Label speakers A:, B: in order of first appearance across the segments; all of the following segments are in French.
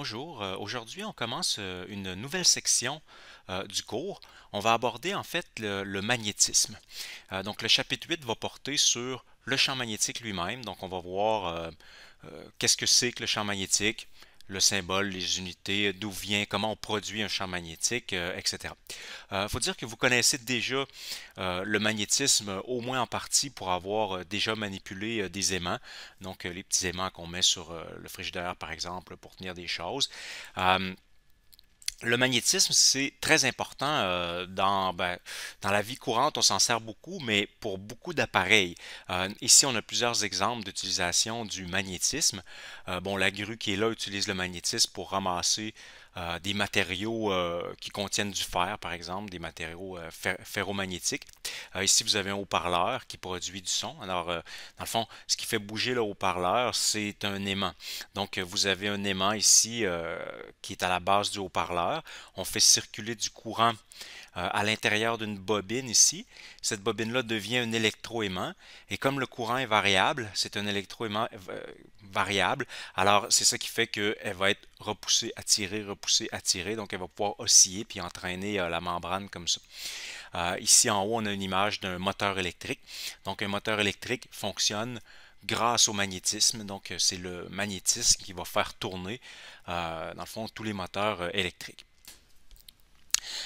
A: Bonjour, euh, aujourd'hui on commence euh, une nouvelle section euh, du cours. On va aborder en fait le, magnétisme. donc le chapitre 8 va porter sur le champ magnétique lui-même. Donc on va voir qu'est-ce que c'est que le champ magnétique, le symbole, les unités, d'où vient, comment on produit un champ magnétique, euh, etc. Il euh, faut dire que vous connaissez déjà euh, le magnétisme au moins en partie pour avoir déjà manipulé des aimants, donc les petits aimants qu'on met sur le frigidaire par exemple pour tenir des choses le magnétisme, c'est très important euh, dans, ben, dans la vie courante, on s'en sert beaucoup, mais pour beaucoup d'appareils. Euh, ici, on a plusieurs exemples d'utilisation du magnétisme. Euh, bon, la grue qui est là utilise le magnétisme pour ramasser euh, des matériaux euh, qui contiennent du fer, par exemple, des matériaux euh, ferromagnétiques. ici, vous avez un haut-parleur qui produit du son. Alors, dans le fond, ce qui fait bouger le haut-parleur, c'est un aimant. Donc, vous avez un aimant ici qui est à la base du haut-parleur. On fait circuler du courant euh, à l'intérieur d'une bobine ici. Cette bobine-là devient un électroaimant. Et comme le courant est variable, c'est un électroaimant euh, variable, alors c'est ça qui fait qu'elle va être repoussée, attirée, repoussée, attirée. Donc elle va pouvoir osciller puis entraîner euh, la membrane comme ça. ici en haut, on a une image d'un moteur électrique. Donc un moteur électrique fonctionne grâce au magnétisme. Donc, c'est le magnétisme qui va faire tourner, dans le fond, tous les moteurs électriques.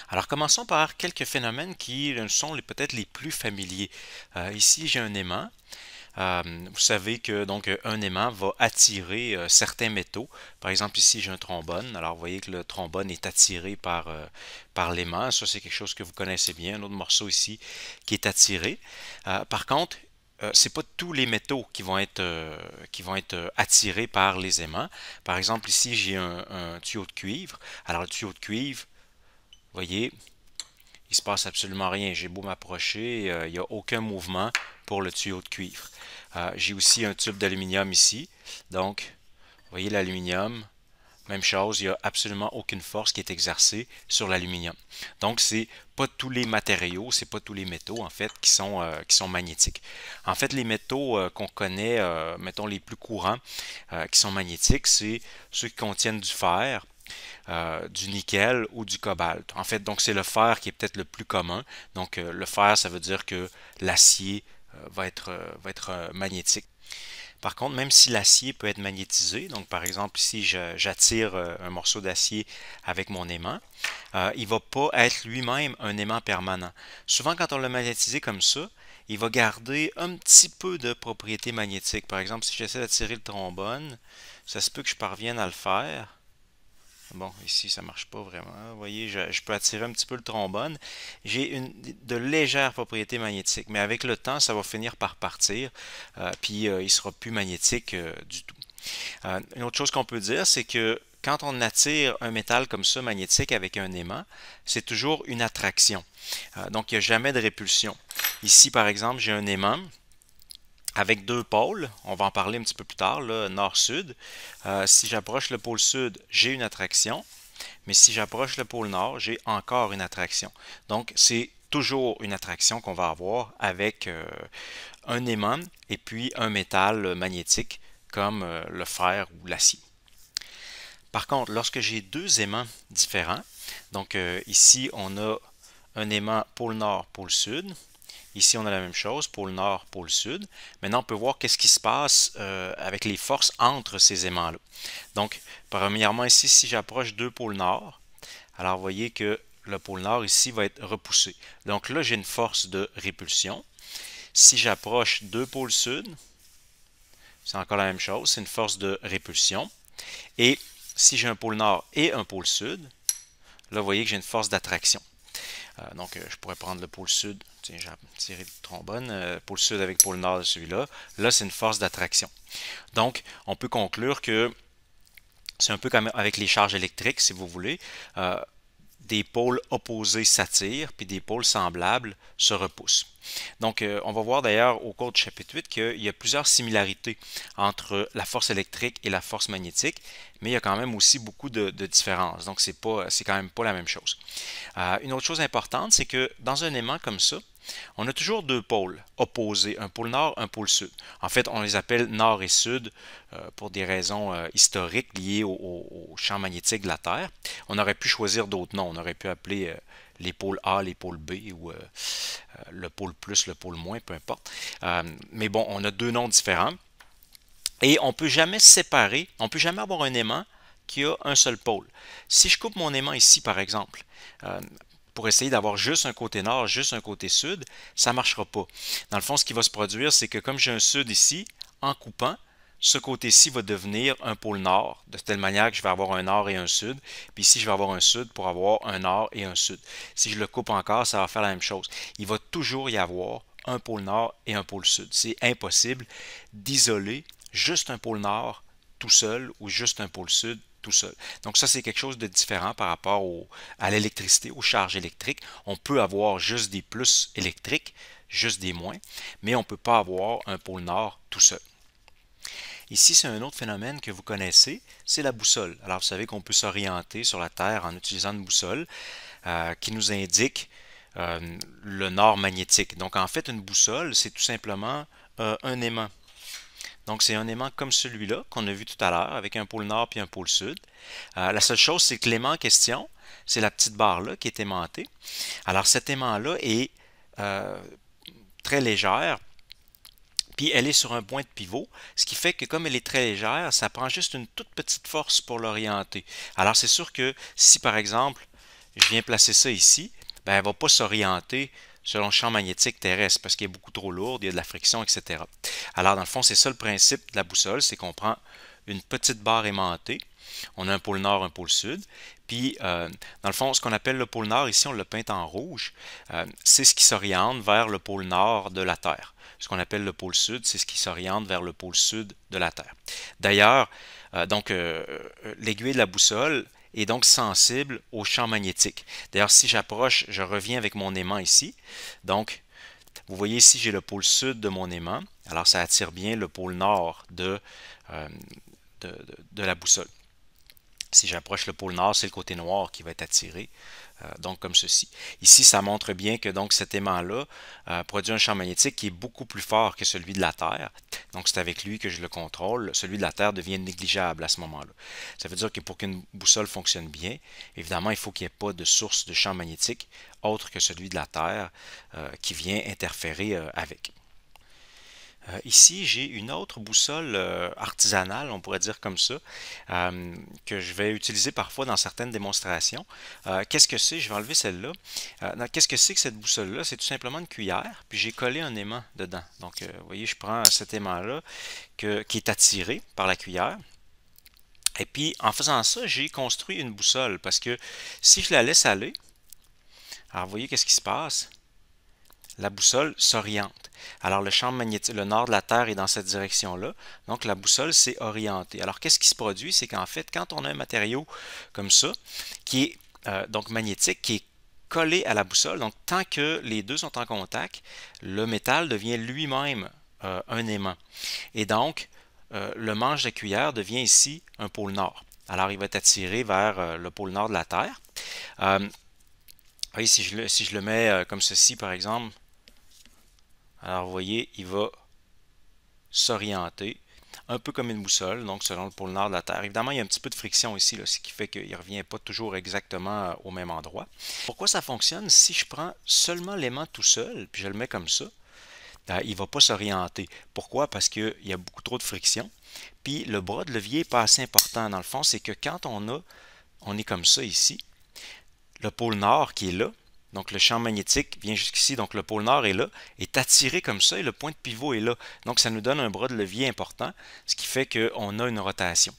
A: Alors commençons par quelques phénomènes qui euh, sont peut-être les plus familiers. Euh, ici j'ai un aimant. Euh, vous savez que donc un aimant va attirer certains métaux. Par exemple, ici j'ai un trombone. Alors vous voyez que le trombone est attiré par, par l'aimant. Ça, c'est quelque chose que vous connaissez bien. Un autre morceau ici qui est attiré. par contre, n'est pas tous les métaux qui vont être, qui vont être attirés par les aimants. Par exemple, ici, j'ai un, un, tuyau de cuivre. Alors, le tuyau de cuivre, voyez, il se passe absolument rien. J'ai beau m'approcher, euh, il n'y a aucun mouvement pour le tuyau de cuivre. Euh, j'ai aussi un tube d'aluminium ici. Donc, vous voyez l'aluminium, même chose, il n'y a absolument aucune force qui est exercée sur l'aluminium. Donc, n'est pas tous les matériaux, ce n'est pas tous les métaux, en fait, qui sont, euh, qui sont magnétiques. En fait, les métaux qu'on connaît, mettons les plus courants, qui sont magnétiques, c'est ceux qui contiennent du fer, euh, du nickel ou du cobalt. En fait, donc c'est le fer qui est peut-être le plus commun. Donc euh, le fer, ça veut dire que l'acier euh, va être, être magnétique. Par contre, même si l'acier peut être magnétisé, donc par exemple ici j'attire un morceau d'acier avec mon aimant, il ne va pas être lui-même un aimant permanent. Souvent quand on l'a magnétisé comme ça, il va garder un petit peu de propriétés magnétiques. Par exemple, si j'essaie d'attirer le trombone, ça se peut que je parvienne à le faire, Bon, ici, ça ne marche pas vraiment. Vous voyez, je, peux attirer un petit peu le trombone. J'ai une, de légères propriétés magnétiques, mais avec le temps, ça va finir par partir, euh, puis euh, il ne sera plus magnétique euh, du tout. une autre chose qu'on peut dire, c'est que quand on attire un métal comme ça magnétique avec un aimant, c'est toujours une attraction. donc, il n'y a jamais de répulsion. Ici, par exemple, j'ai un aimant avec deux pôles. On va en parler un petit peu plus tard, nord-sud. Euh, si j'approche le pôle sud, j'ai une attraction. Mais si j'approche le pôle nord, j'ai encore une attraction. Donc, c'est toujours une attraction qu'on va avoir avec euh, un aimant et puis un métal magnétique comme euh, le fer ou l'acier. Par contre, lorsque j'ai deux aimants différents, donc ici on a un aimant pôle nord, pôle sud, Ici, on a la même chose pôle nord, pôle sud. Maintenant, on peut voir qu'est-ce qui se passe euh, avec les forces entre ces aimants-là. Donc, premièrement, ici, si j'approche deux pôles nord, alors vous voyez que le pôle nord ici va être repoussé. Donc là, j'ai une force de répulsion. Si j'approche deux pôles sud, c'est encore la même chose, c'est une force de répulsion. Et si j'ai un pôle nord et un pôle sud, là, vous voyez que j'ai une force d'attraction. Euh, donc, euh, je pourrais prendre le pôle sud. Tiens, j'ai tiré le trombone. Euh, pôle sud avec pôle nord de celui-là. Là, c'est une force d'attraction. Donc, on peut conclure que c'est un peu comme avec les charges électriques, si vous voulez des pôles opposés s'attirent, puis des pôles semblables se repoussent. Donc, euh, on va voir d'ailleurs au cours du chapitre 8 qu'il y a plusieurs similarités entre la force électrique et la force magnétique, mais il y a quand même aussi beaucoup de, différences. Donc, c'est pas, quand même pas la même chose. Euh, une autre chose importante, c'est que dans un aimant comme ça, on a toujours deux pôles opposés, un pôle nord, un pôle sud. En fait, on les appelle nord et sud euh, pour des raisons euh, historiques liées au, champ magnétique de la Terre. On aurait pu choisir d'autres noms. On aurait pu appeler euh, les pôles A, les pôles B ou le pôle plus, le pôle moins, peu importe. mais bon, on a deux noms différents. Et on ne peut jamais séparer, on ne peut jamais avoir un aimant qui a un seul pôle. Si je coupe mon aimant ici, par exemple, pour essayer d'avoir juste un côté nord, juste un côté sud, ça ne marchera pas. Dans le fond, ce qui va se produire, c'est que comme j'ai un sud ici, en coupant, ce côté-ci va devenir un pôle nord, de telle manière que je vais avoir un nord et un sud. Puis ici, je vais avoir un sud pour avoir un nord et un sud. Si je le coupe encore, ça va faire la même chose. Il va toujours y avoir un pôle nord et un pôle sud. C'est impossible d'isoler juste un pôle nord tout seul ou juste un pôle sud tout seul. Donc ça, c'est quelque chose de différent par rapport à l'électricité, aux charges électriques. On peut avoir juste des plus électriques, juste des moins, mais on ne peut pas avoir un pôle nord tout seul. Ici, c'est un autre phénomène que vous connaissez, c'est la boussole. Alors, vous savez qu'on peut s'orienter sur la Terre en utilisant une boussole euh, qui nous indique euh, le nord magnétique. Donc, en fait, une boussole, c'est tout simplement euh, un aimant. Donc, c'est un aimant comme celui-là qu'on a vu tout à l'heure, avec un pôle nord puis un pôle sud. Euh, la seule chose, c'est que l'aimant en question, c'est la petite barre-là qui est aimantée. Alors, cet aimant-là est euh, très légère, puis elle est sur un point de pivot, ce qui fait que comme elle est très légère, ça prend juste une toute petite force pour l'orienter. Alors, c'est sûr que si, par exemple, je viens placer ça ici, ben, elle ne va pas s'orienter selon le champ magnétique terrestre parce qu'il est beaucoup trop lourd, il y a de la friction, etc. Alors, dans le fond, c'est ça le principe de la boussole, c'est qu'on prend une petite barre aimantée, on a un pôle nord, un pôle sud, puis euh, dans le fond, ce qu'on appelle le pôle nord, ici on le peint en rouge, euh, c'est ce qui s'oriente vers le pôle nord de la Terre. Ce qu'on appelle le pôle sud, c'est ce qui s'oriente vers le pôle sud de la Terre. D'ailleurs, euh, donc l'aiguille de la boussole et donc sensible au champ magnétique. D'ailleurs, si j'approche, je reviens avec mon aimant ici. Donc, vous voyez ici, j'ai le pôle sud de mon aimant. Alors, ça attire bien le pôle nord de euh, la boussole. Si j'approche le pôle nord, c'est le côté noir qui va être attiré. Euh, donc comme ceci. Ici, ça montre bien que donc cet aimant-là euh, produit un champ magnétique qui est beaucoup plus fort que celui de la Terre. Donc c'est avec lui que je le contrôle. Celui de la Terre devient négligeable à ce moment-là. Ça veut dire que pour qu'une boussole fonctionne bien, évidemment, il faut qu'il n'y ait pas de source de champ magnétique autre que celui de la Terre euh, qui vient interférer avec. Euh, ici, j'ai une autre boussole euh, artisanale, on pourrait dire comme ça, euh, que je vais utiliser parfois dans certaines démonstrations. Qu'est-ce que c'est? Je vais enlever celle-là. Qu'est-ce que c'est que cette boussole-là? C'est tout simplement une cuillère, puis j'ai collé un aimant dedans. Donc, vous voyez, je prends cet aimant-là qui est attiré par la cuillère. Et puis, en faisant ça, j'ai construit une boussole, parce que si je la laisse aller, alors vous voyez qu'est-ce qui se passe? La boussole s'oriente. Alors le champ magnétique, le nord de la Terre est dans cette direction-là, donc la boussole s'est orientée. Alors qu'est-ce qui se produit? C'est qu'en fait, quand on a un matériau comme ça, qui est euh, donc magnétique, qui est collé à la boussole, donc tant que les deux sont en contact, le métal devient lui-même euh, un aimant. Et donc, euh, le manche de cuillère devient ici un pôle nord. Alors, il va être attiré vers le pôle nord de la Terre. si je le mets comme ceci, par exemple, alors, vous voyez, il va s'orienter, un peu comme une boussole, donc selon le pôle nord de la Terre. Évidemment, il y a un petit peu de friction ici, ce qui fait qu'il ne revient pas toujours exactement euh, au même endroit. Pourquoi ça fonctionne? Si je prends seulement l'aimant tout seul, puis je le mets comme ça, ben, il ne va pas s'orienter. Pourquoi? Parce qu'il y a beaucoup trop de friction. Puis le bras de levier n'est pas assez important. Dans le fond, c'est que quand on a, on est comme ça ici, le pôle nord qui est là, donc le champ magnétique vient jusqu'ici, donc le pôle nord est là, est attiré comme ça et le point de pivot est là. Donc ça nous donne un bras de levier important, ce qui fait qu'on a une rotation.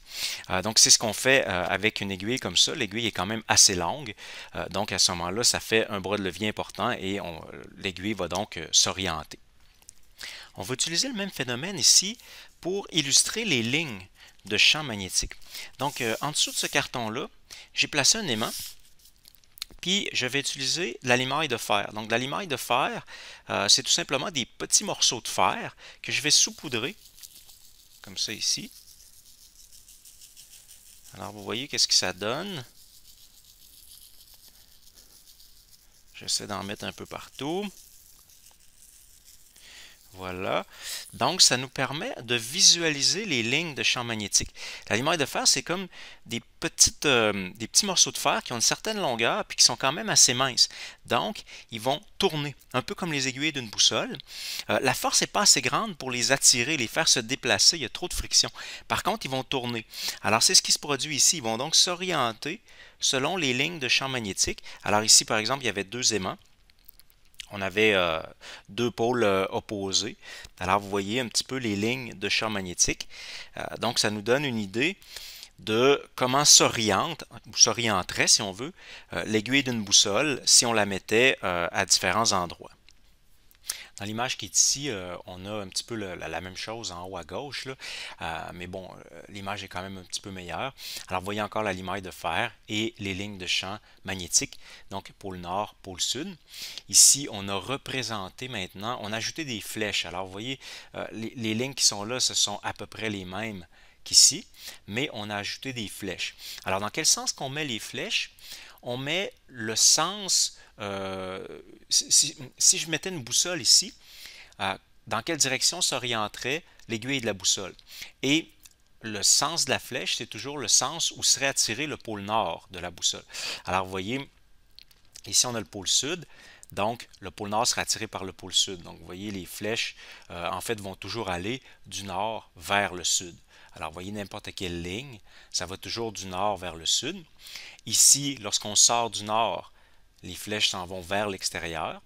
A: Euh, donc c'est ce qu'on fait euh, avec une aiguille comme ça. L'aiguille est quand même assez longue, euh, donc à ce moment-là, ça fait un bras de levier important et l'aiguille va donc s'orienter. On va utiliser le même phénomène ici pour illustrer les lignes de champ magnétique. Donc en dessous de ce carton-là, j'ai placé un aimant puis je vais utiliser de la limaille de fer. Donc de la limaille de fer, euh, c'est tout simplement des petits morceaux de fer que je vais saupoudrer, comme ça ici. Alors vous voyez qu'est-ce que ça donne. J'essaie d'en mettre un peu partout. Voilà. Donc, ça nous permet de visualiser les lignes de champ magnétique. La de fer, c'est comme des, petites, euh, des petits morceaux de fer qui ont une certaine longueur puis qui sont quand même assez minces. Donc, ils vont tourner, un peu comme les aiguilles d'une boussole. Euh, la force n'est pas assez grande pour les attirer, les faire se déplacer, il y a trop de friction. Par contre, ils vont tourner. Alors, c'est ce qui se produit ici. Ils vont donc s'orienter selon les lignes de champ magnétique. Alors ici, par exemple, il y avait deux aimants on avait euh, deux pôles euh, opposés. Alors vous voyez un petit peu les lignes de champ magnétique. Euh, donc ça nous donne une idée de comment s'oriente, ou s'orienterait si on veut, l'aiguille d'une boussole si on la mettait à différents endroits. Dans l'image qui est ici, euh, on a un petit peu la, même chose en haut à gauche, euh, mais bon, euh, l'image est quand même un petit peu meilleure. Alors, vous voyez encore la limaille de fer et les lignes de champ magnétique, donc pôle nord, pôle sud. Ici, on a représenté maintenant, on a ajouté des flèches. Alors, vous voyez, les, les lignes qui sont là, ce sont à peu près les mêmes qu'ici, mais on a ajouté des flèches. Alors, dans quel sens qu'on met les flèches? On met le sens euh, si, je mettais une boussole ici, euh, dans quelle direction s'orienterait l'aiguille de la boussole? Et le sens de la flèche, c'est toujours le sens où serait attiré le pôle nord de la boussole. Alors, vous voyez, ici, on a le pôle sud. Donc, le pôle nord sera attiré par le pôle sud. Donc, vous voyez, les flèches, euh, en fait, vont toujours aller du nord vers le sud. Alors, vous voyez n'importe quelle ligne, ça va toujours du nord vers le sud. Ici, lorsqu'on sort du nord, les flèches s'en vont vers l'extérieur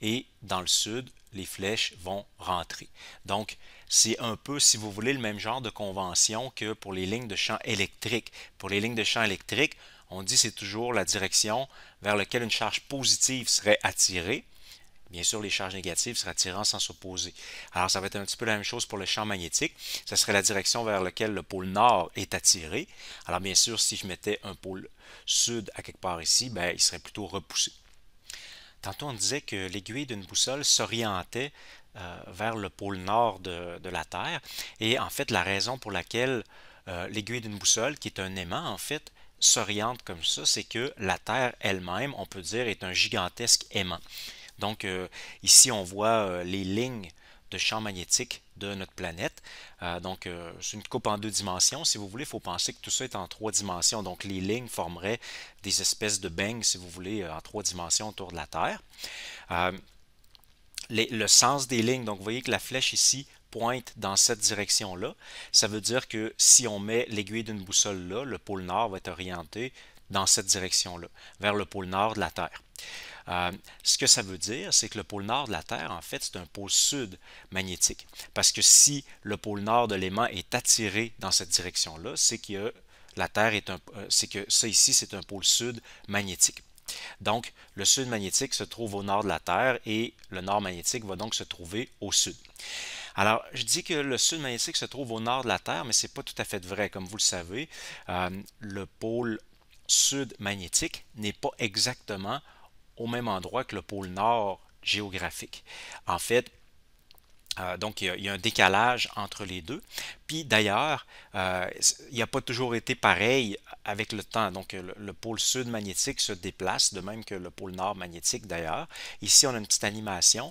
A: et dans le sud, les flèches vont rentrer. Donc, c'est un peu, si vous voulez, le même genre de convention que pour les lignes de champ électrique. Pour les lignes de champ électrique, on dit c'est toujours la direction vers laquelle une charge positive serait attirée. Bien sûr, les charges négatives seraient attirantes sans s'opposer. Alors, ça va être un petit peu la même chose pour le champ magnétique. Ce serait la direction vers laquelle le pôle nord est attiré. Alors, bien sûr, si je mettais un pôle sud à quelque part ici, ben, il serait plutôt repoussé. Tantôt, on disait que l'aiguille d'une boussole s'orientait euh, vers le pôle nord de, la Terre. Et en fait, la raison pour laquelle euh, l'aiguille d'une boussole, qui est un aimant, en fait, s'oriente comme ça, c'est que la Terre elle-même, on peut dire, est un gigantesque aimant. Donc euh, ici, on voit euh, les lignes de champ magnétique de notre planète. Euh, donc, c'est une coupe en deux dimensions. Si vous voulez, il faut penser que tout ça est en trois dimensions. Donc, les lignes formeraient des espèces de beignes, si vous voulez, en trois dimensions autour de la Terre. le sens des lignes, donc vous voyez que la flèche ici pointe dans cette direction-là. Ça veut dire que si on met l'aiguille d'une boussole là, le pôle nord va être orienté dans cette direction-là, vers le pôle nord de la Terre. Euh, ce que ça veut dire, c'est que le pôle nord de la Terre, en fait, c'est un pôle sud magnétique. Parce que si le pôle nord de l'aimant est attiré dans cette direction-là, c'est que la Terre est un, euh, c'est que ça ici, c'est un pôle sud magnétique. Donc, le sud magnétique se trouve au nord de la Terre et le nord magnétique va donc se trouver au sud. Alors, je dis que le sud magnétique se trouve au nord de la Terre, mais ce n'est pas tout à fait vrai. Comme vous le savez, euh, le pôle sud magnétique n'est pas exactement au même endroit que le pôle nord géographique. En fait, euh, donc, il y, a, un décalage entre les deux. Puis d'ailleurs, euh, il n'y a pas toujours été pareil avec le temps. Donc, le, pôle sud magnétique se déplace, de même que le pôle nord magnétique d'ailleurs. Ici, on a une petite animation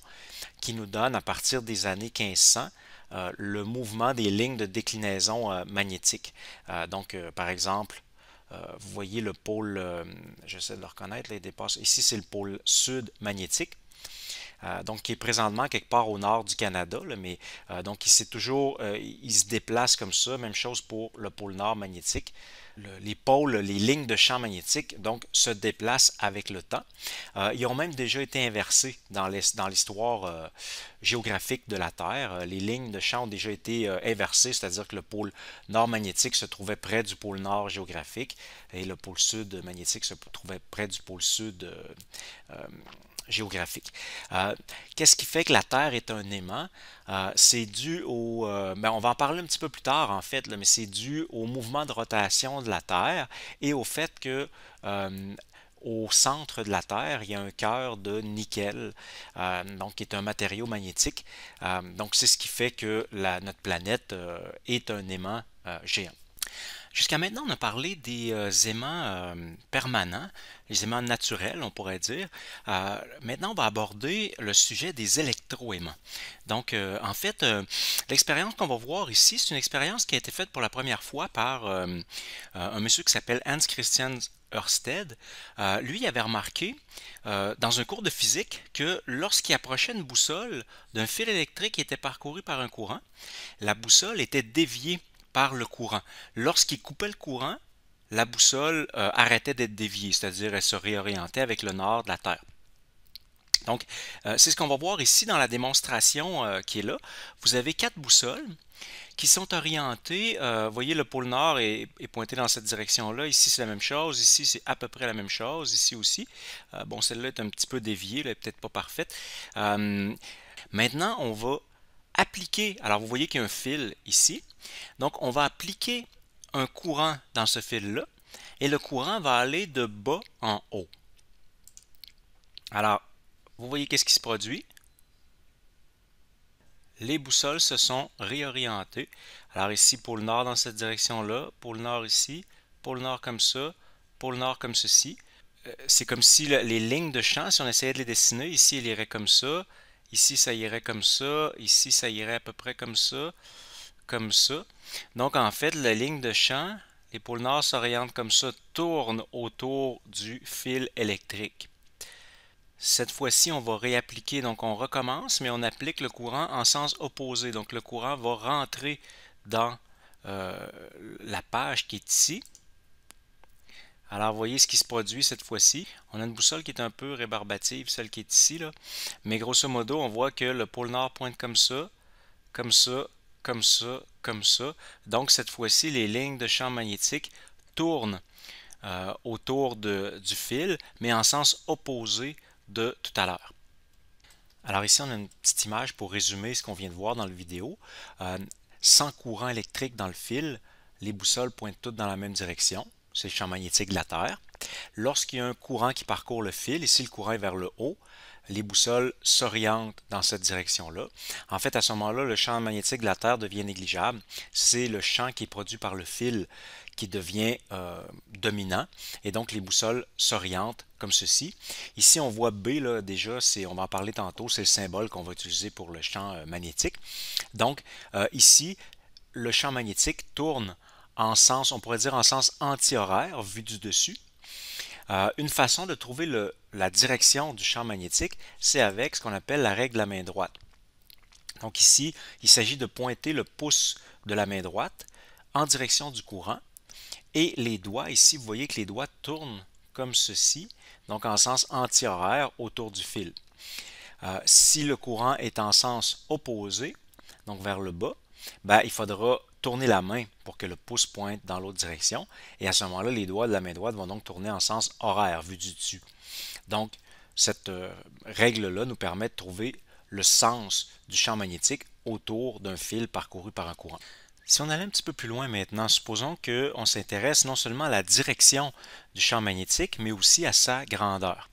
A: qui nous donne, à partir des années 1500, euh, le mouvement des lignes de déclinaison magnétique. donc, par exemple, euh, vous voyez le pôle, euh, j'essaie de le reconnaître, il dépasse. Ici, c'est le pôle sud magnétique. Euh, donc qui est présentement quelque part au nord du Canada, mais donc il il se déplace comme ça. Même chose pour le pôle nord magnétique les pôles, les lignes de champ magnétique, donc, se déplacent avec le temps. Euh, ils ont même déjà été inversés dans l'histoire euh, géographique de la Terre. Euh, les lignes de champ ont déjà été inversées, c'est-à-dire que le pôle nord magnétique se trouvait près du pôle nord géographique et le pôle sud magnétique se trouvait près du pôle sud géographique. Euh, qu'est-ce qui fait que la Terre est un aimant? Euh, c'est dû au... Euh, ben, on va en parler un petit peu plus tard, en fait, mais c'est dû au mouvement de rotation de la Terre et au fait que au centre de la Terre, il y a un cœur de nickel, donc qui est un matériau magnétique. donc c'est ce qui fait que notre planète est un aimant géant. Jusqu'à maintenant, on a parlé des euh, aimants euh, permanents, les aimants naturels, on pourrait dire. Euh, maintenant, on va aborder le sujet des électroaimants. Donc, en fait, l'expérience qu'on va voir ici, c'est une expérience qui a été faite pour la première fois par un monsieur qui s'appelle Hans Christian Ørsted, lui avait remarqué dans un cours de physique que lorsqu'il approchait une boussole d'un fil électrique qui était parcouru par un courant, la boussole était déviée par le courant. Lorsqu'il coupait le courant, la boussole euh, arrêtait d'être déviée, c'est-à-dire elle se réorientait avec le nord de la Terre. Donc, euh, c'est ce qu'on va voir ici dans la démonstration euh, qui est là. Vous avez quatre boussoles qui sont orientées. vous voyez, le pôle nord est, est pointé dans cette direction-là. Ici, c'est la même chose. Ici, c'est à peu près la même chose. Ici aussi. bon, celle-là est un petit peu déviée. Elle n'est peut-être pas parfaite. maintenant, on va appliquer, alors vous voyez qu'il y a un fil ici, donc on va appliquer un courant dans ce fil-là, et le courant va aller de bas en haut. Alors, vous voyez qu'est-ce qui se produit? Les boussoles se sont réorientées. Alors ici, pour le nord dans cette direction-là, pour le nord ici, pour le nord comme ça, pour le nord comme ceci. Euh, c'est comme si les lignes de champ, si on essayait de les dessiner, ici, elles iraient comme ça, Ici, ça irait comme ça. Ici, ça irait à peu près comme ça. Comme ça. Donc, en fait, la ligne de champ, les pôles nord s'orientent comme ça, tourne autour du fil électrique. Cette fois-ci, on va réappliquer, donc on recommence, mais on applique le courant en sens opposé. Donc le courant va rentrer dans euh, la page qui est ici. Alors, voyez ce qui se produit cette fois-ci. On a une boussole qui est un peu rébarbative, celle qui est ici. Là. Mais grosso modo, on voit que le pôle nord pointe comme ça, comme ça, comme ça, comme ça. Donc, cette fois-ci, les lignes de champ magnétique tournent euh, autour du fil, mais en sens opposé de tout à l'heure. Alors ici, on a une petite image pour résumer ce qu'on vient de voir dans la vidéo. Euh, sans courant électrique dans le fil, les boussoles pointent toutes dans la même direction c'est le champ magnétique de la Terre. Lorsqu'il y a un courant qui parcourt le fil, ici le courant est vers le haut, les boussoles s'orientent dans cette direction-là. En fait, à ce moment-là, le champ magnétique de la Terre devient négligeable. C'est le champ qui est produit par le fil qui devient euh, dominant. Et donc, les boussoles s'orientent comme ceci. Ici, on voit B, là, déjà, on va en parler tantôt, c'est le symbole qu'on va utiliser pour le champ euh, magnétique. Donc, euh, ici, le champ magnétique tourne en sens, on pourrait dire en sens antihoraire, vu du dessus. Euh, une façon de trouver la direction du champ magnétique, c'est avec ce qu'on appelle la règle de la main droite. Donc ici, il s'agit de pointer le pouce de la main droite en direction du courant. Et les doigts, ici, vous voyez que les doigts tournent comme ceci, donc en sens antihoraire autour du fil. Euh, si le courant est en sens opposé, donc vers le bas, ben, il faudra tourner la main pour que le pouce pointe dans l'autre direction. Et à ce moment-là, les doigts de la main droite vont donc tourner en sens horaire, vu du dessus. Donc, cette euh, règle-là nous permet de trouver le sens du champ magnétique autour d'un fil parcouru par un courant. Si on allait un petit peu plus loin maintenant, supposons qu'on s'intéresse non seulement à la direction du champ magnétique, mais aussi à sa grandeur.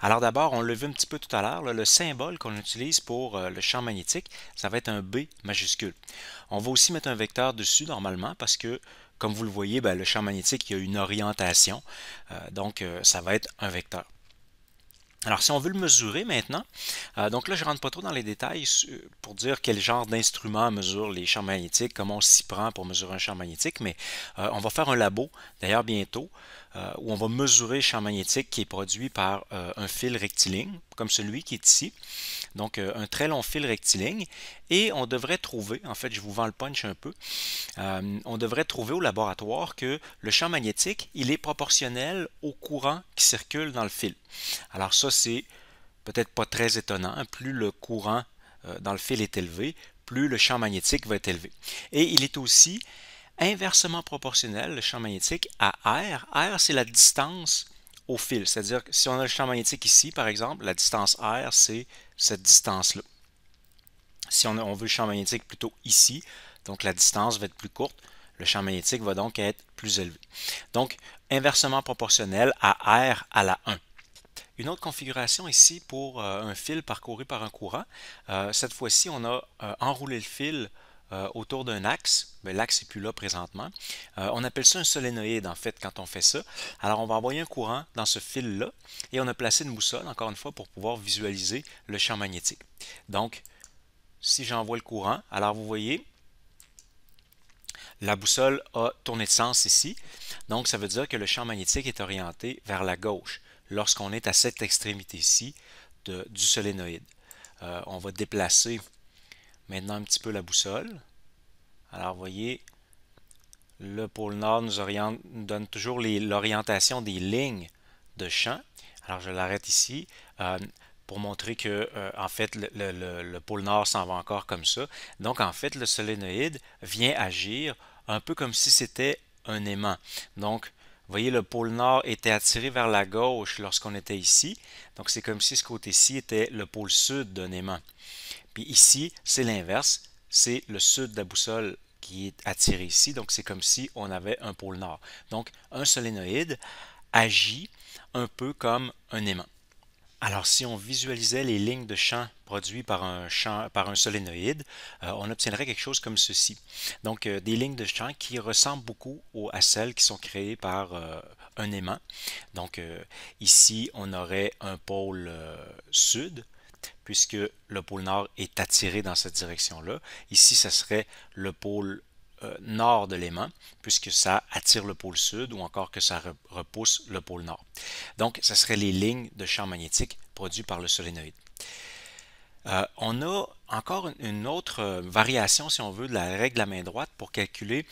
A: Alors d'abord, on l'a vu un petit peu tout à l'heure, le symbole qu'on utilise pour euh, le champ magnétique, ça va être un B majuscule. On va aussi mettre un vecteur dessus normalement parce que comme vous le voyez, ben, le champ magnétique il y a une orientation, euh, donc euh, ça va être un vecteur. Alors, si on veut le mesurer maintenant, donc là, je ne rentre pas trop dans les détails pour dire quel genre d'instrument mesure les champs magnétiques, comment on s'y prend pour mesurer un champ magnétique, mais on va faire un labo, d'ailleurs, bientôt, euh, où on va mesurer le champ magnétique qui est produit par euh, un fil rectiligne, comme celui qui est ici. Donc, euh, un très long fil rectiligne. Et on devrait trouver, en fait, je vous vends le punch un peu, on devrait trouver au laboratoire que le champ magnétique, il est proportionnel au courant qui circule dans le fil. Alors ça, c'est peut-être pas très étonnant. Plus le courant dans le fil est élevé, plus le champ magnétique va être élevé. Et il est aussi inversement proportionnel, le champ magnétique, à R. R, c'est la distance au fil. C'est-à-dire que si on a le champ magnétique ici, par exemple, la distance R, c'est cette distance-là. Si on, veut le champ magnétique plutôt ici, donc la distance va être plus courte, le champ magnétique va donc être plus élevé. Donc, inversement proportionnel à R à la 1. Une autre configuration ici pour euh, un fil parcouru par un courant. Euh, cette fois-ci, on a euh, enroulé le fil euh, autour d'un axe. Mais ben, l'axe n'est plus là présentement. Euh, on appelle ça un solénoïde, en fait, quand on fait ça. Alors, on va envoyer un courant dans ce fil-là et on a placé une boussole, encore une fois, pour pouvoir visualiser le champ magnétique. Donc, si j'envoie le courant, alors vous voyez, la boussole a tourné de sens ici. Donc, ça veut dire que le champ magnétique est orienté vers la gauche lorsqu'on est à cette extrémité-ci du solénoïde. Euh, on va déplacer Maintenant, un petit peu la boussole. Alors, vous voyez, le pôle Nord nous, donne toujours l'orientation des lignes de champ. Alors, je l'arrête ici euh, pour montrer que, euh, en fait, le, le pôle Nord s'en va encore comme ça. Donc, en fait, le solénoïde vient agir un peu comme si c'était un aimant. Donc, vous voyez, le pôle Nord était attiré vers la gauche lorsqu'on était ici. Donc, c'est comme si ce côté-ci était le pôle Sud d'un aimant. Puis ici, c'est l'inverse, c'est le sud de la boussole qui est attiré ici, donc c'est comme si on avait un pôle nord. Donc un solénoïde agit un peu comme un aimant. Alors, si on visualisait les lignes de champ produites par un, champ, par un solénoïde, euh, on obtiendrait quelque chose comme ceci. Donc, euh, des lignes de champ qui ressemblent beaucoup à celles qui sont créées par euh, un aimant. Donc, ici, on aurait un pôle sud, puisque le pôle nord est attiré dans cette direction-là. Ici, ce serait le pôle euh, nord de l'aimant, puisque ça attire le pôle sud ou encore que ça repousse le pôle nord. Donc, ce seraient les lignes de champ magnétique produites par le solénoïde. Euh, on a encore une autre euh, variation, si on veut, de la règle à main droite pour calculer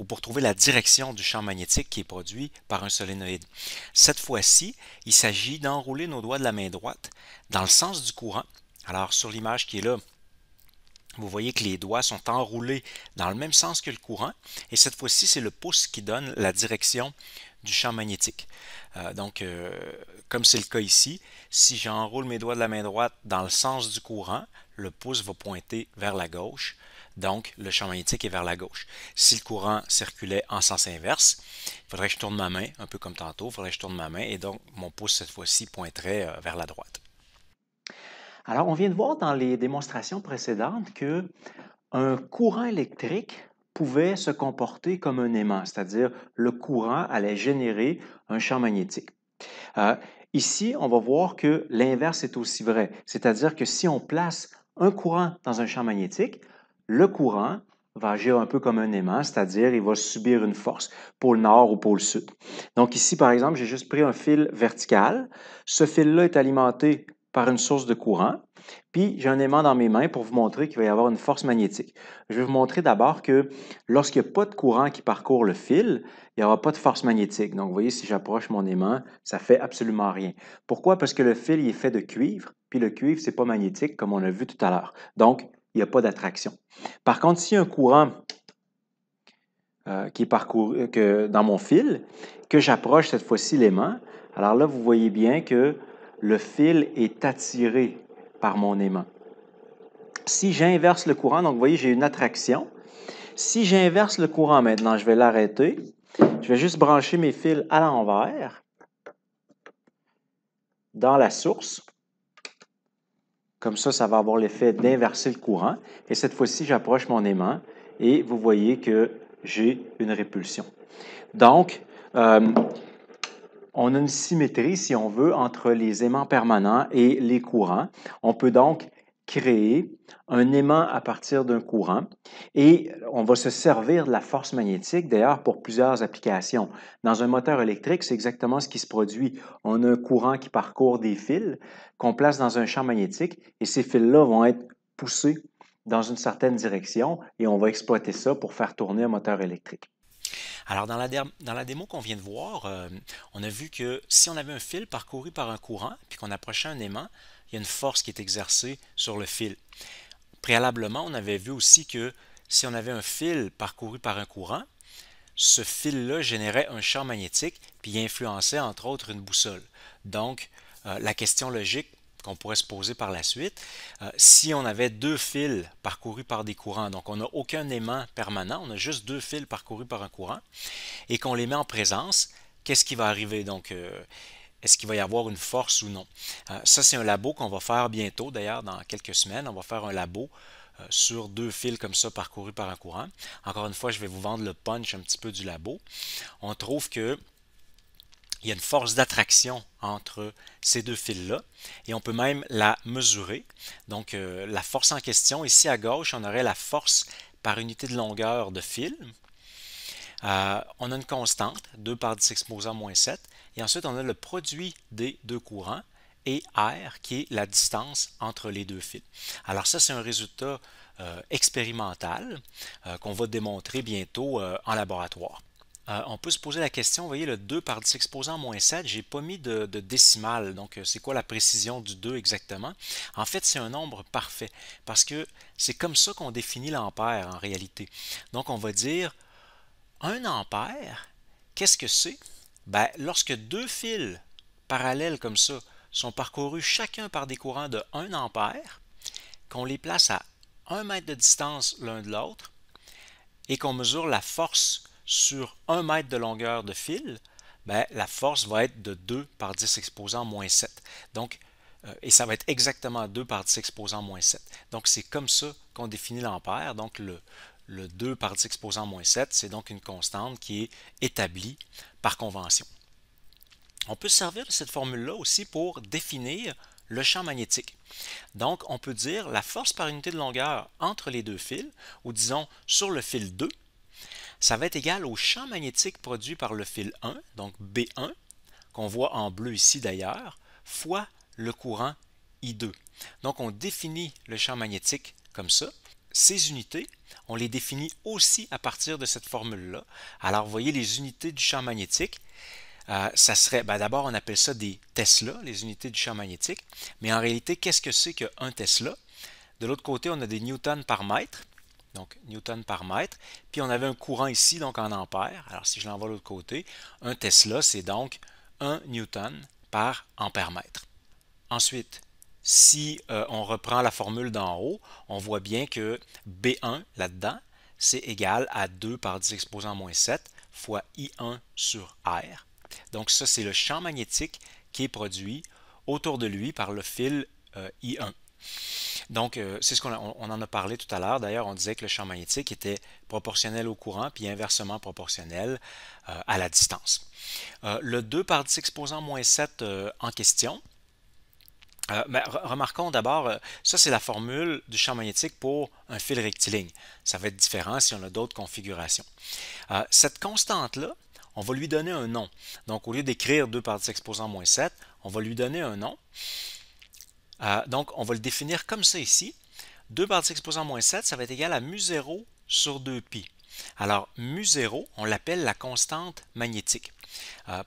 A: ou pour trouver la direction du champ magnétique qui est produit par un solénoïde. Cette fois-ci, il s'agit d'enrouler nos doigts de la main droite dans le sens du courant. Alors sur l'image qui est là, vous voyez que les doigts sont enroulés dans le même sens que le courant, et cette fois-ci, c'est le pouce qui donne la direction du champ magnétique. Euh, donc, euh, comme c'est le cas ici, si j'enroule mes doigts de la main droite dans le sens du courant, le pouce va pointer vers la gauche donc le champ magnétique est vers la gauche. Si le courant circulait en sens inverse, il faudrait que je tourne ma main, un peu comme tantôt, il faudrait que je tourne ma main, et donc mon pouce, cette fois-ci, pointerait euh, vers la droite. Alors, on vient de voir dans les démonstrations précédentes que un courant électrique pouvait se comporter comme un aimant, c'est-à-dire le courant allait générer un champ magnétique. Euh, ici, on va voir que l'inverse est aussi vrai, c'est-à-dire que si on place un courant dans un champ magnétique, le courant va agir un peu comme un aimant, c'est-à-dire il va subir une force pôle nord ou pôle sud. Donc ici, par exemple, j'ai juste pris un fil vertical. Ce fil-là est alimenté par une source de courant. Puis j'ai un aimant dans mes mains pour vous montrer qu'il va y avoir une force magnétique. Je vais vous montrer d'abord que lorsqu'il n'y a pas de courant qui parcourt le fil, il n'y aura pas de force magnétique. Donc vous voyez, si j'approche mon aimant, ça ne fait absolument rien. Pourquoi? Parce que le fil est fait de cuivre, puis le cuivre, n'est pas magnétique comme on l'a vu tout à l'heure. Donc, il n'y a pas d'attraction. Par contre, s'il y a un courant euh, qui est euh, que, dans mon fil, que j'approche cette fois-ci l'aimant, alors là, vous voyez bien que le fil est attiré par mon aimant. Si j'inverse le courant, donc vous voyez, j'ai une attraction. Si j'inverse le courant maintenant, je vais l'arrêter. Je vais juste brancher mes fils à l'envers dans la source. Comme ça, ça va avoir l'effet d'inverser le courant. Et cette fois-ci, j'approche mon aimant et vous voyez que j'ai une répulsion. Donc, euh, on a une symétrie, si on veut, entre les aimants permanents et les courants. On peut donc créer un aimant à partir d'un courant et on va se servir de la force magnétique, d'ailleurs, pour plusieurs applications. Dans un moteur électrique, c'est exactement ce qui se produit. On a un courant qui parcourt des fils qu'on place dans un champ magnétique et ces fils-là vont être poussés dans une certaine direction et on va exploiter ça pour faire tourner un moteur électrique. Alors, dans la, dans la démo qu'on vient de voir, euh, on a vu que si on avait un fil parcouru par un courant, puis qu'on approchait un aimant, il y a une force qui est exercée sur le fil. Préalablement, on avait vu aussi que si on avait un fil parcouru par un courant, ce fil-là générait un champ magnétique, puis influençait entre autres une boussole. Donc, euh, la question logique qu'on pourrait se poser par la suite, euh, si on avait deux fils parcourus par des courants, donc on n'a aucun aimant permanent, on a juste deux fils parcourus par un courant, et qu'on les met en présence, qu'est-ce qui va arriver? Donc, euh, est-ce qu'il va y avoir une force ou non? Euh, ça, c'est un labo qu'on va faire bientôt, d'ailleurs, dans quelques semaines. On va faire un labo euh, sur deux fils comme ça parcourus par un courant. Encore une fois, je vais vous vendre le punch un petit peu du labo. On trouve que il y a une force d'attraction entre ces deux fils-là et on peut même la mesurer. Donc euh, la force en question, ici à gauche, on aurait la force par unité de longueur de fil. on a une constante, 2 par 10 exposant moins 7. Et ensuite, on a le produit des deux courants et R qui est la distance entre les deux fils. Alors ça, c'est un résultat euh, expérimental euh, qu'on va démontrer bientôt euh, en laboratoire. on peut se poser la question, vous voyez, le 2 par 10 exposant moins 7, je n'ai pas mis de, de donc c'est quoi la précision du 2 exactement? En fait, c'est un nombre parfait, parce que c'est comme ça qu'on définit l'ampère en réalité. Donc, on va dire, 1 ampère, qu'est-ce que c'est? Ben, lorsque deux fils parallèles comme ça sont parcourus chacun par des courants de 1 ampère, qu'on les place à 1 mètre de distance l'un de l'autre et qu'on mesure la force sur 1 mètre de longueur de fil, ben, la force va être de 2 par 10 exposant moins 7. Donc, euh, et ça va être exactement 2 par 10 exposant moins 7. Donc, c'est comme ça qu'on définit l'ampère. Donc, le, le 2 par 10 exposant moins 7, c'est donc une constante qui est établie par convention. On peut servir de cette formule-là aussi pour définir le champ magnétique. Donc, on peut dire la force par unité de longueur entre les deux fils, ou disons sur le fil 2, ça va être égal au champ magnétique produit par le fil 1, donc B1, qu'on voit en bleu ici d'ailleurs, fois le courant I2. Donc, on définit le champ magnétique comme ça ces unités, on les définit aussi à partir de cette formule-là. Alors, vous voyez les unités du champ magnétique. Euh, ça serait, ben, d'abord, on appelle ça des Tesla, les unités du champ magnétique. Mais en réalité, qu'est-ce que c'est qu'un Tesla? De l'autre côté, on a des newtons par mètre. Donc, newtons par mètre. Puis, on avait un courant ici, donc en ampères. Alors, si je l'envoie de l'autre côté, un Tesla, c'est donc un newton par ampère-mètre. Ensuite, si euh, on reprend la formule d'en haut, on voit bien que B1 là-dedans, c'est égal à 2 par 10 exposant moins 7 fois I1 sur R. Donc ça, c'est le champ magnétique qui est produit autour de lui par le fil euh, I1. Donc, euh, c'est ce qu'on en a parlé tout à l'heure. D'ailleurs, on disait que le champ magnétique était proportionnel au courant, puis inversement proportionnel à la distance. le 2 par 10 exposant moins 7 en question, euh, remarquons d'abord, euh, ça c'est la formule du champ magnétique pour un fil rectiligne. Ça va être différent si on a d'autres configurations. Euh, cette constante-là, on va lui donner un nom. Donc au lieu d'écrire 2 par 10 exposant moins 7, on va lui donner un nom. donc on va le définir comme ça ici. 2 par 10 exposant moins 7, ça va être égal à mu0 sur 2pi. Alors mu0, on l'appelle la constante magnétique.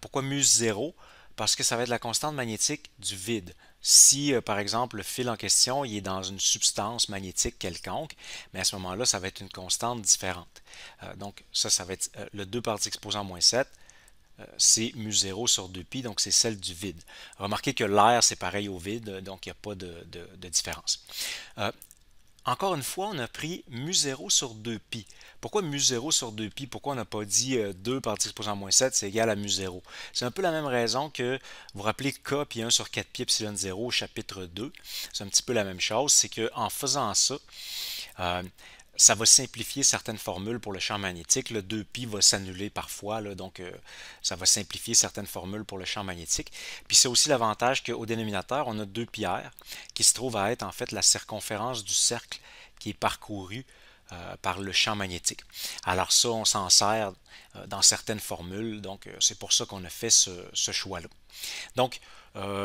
A: pourquoi mu0 Parce que ça va être la constante magnétique du vide. Si, euh, par exemple, le fil en question il est dans une substance magnétique quelconque, mais à ce moment-là, ça va être une constante différente. Euh, donc, ça, ça va être euh, le 2 parties exposant moins 7, c'est mu0 sur 2pi, donc c'est celle du vide. Remarquez que l'air, c'est pareil au vide, donc il n'y a pas de différence. Encore une fois, on a pris mu0 sur 2pi. Pourquoi mu0 sur 2pi? Pourquoi on n'a pas dit 2 euh, par 10 moins 7, c'est égal à mu0? C'est un peu la même raison que, vous rappelez, k puis 1 sur 4 pi epsilon 0 chapitre 2. C'est un petit peu la même chose, c'est qu'en faisant ça, euh, ça va simplifier certaines formules pour le champ magnétique. Le 2π va s'annuler parfois, donc euh, ça va simplifier certaines formules pour le champ magnétique. Puis c'est aussi l'avantage qu'au dénominateur, on a 2πr qui se trouve à être en fait la circonférence du cercle qui est parcouru euh, par le champ magnétique. Alors ça, on s'en sert euh, dans certaines formules, donc c'est pour ça qu'on a fait ce, ce choix-là. Donc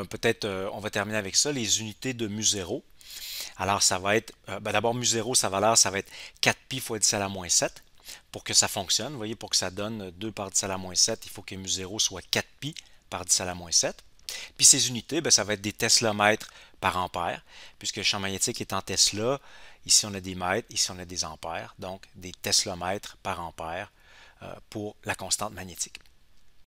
A: peut-être on va terminer avec ça, les unités de mu0. Alors, ça va être, euh, ben, d'abord, mu 0, sa valeur, ça va être 4pi fois 10 à la moins 7. Pour que ça fonctionne, vous voyez, pour que ça donne 2 par 10 à la moins 7, il faut que mu 0 soit 4pi par 10 à la moins 7. Puis ces unités, ben, ça va être des teslamètres par ampère, puisque le champ magnétique est en Tesla. Ici, on a des mètres, ici, on a des ampères, donc des teslamètres par ampère euh, pour la constante magnétique.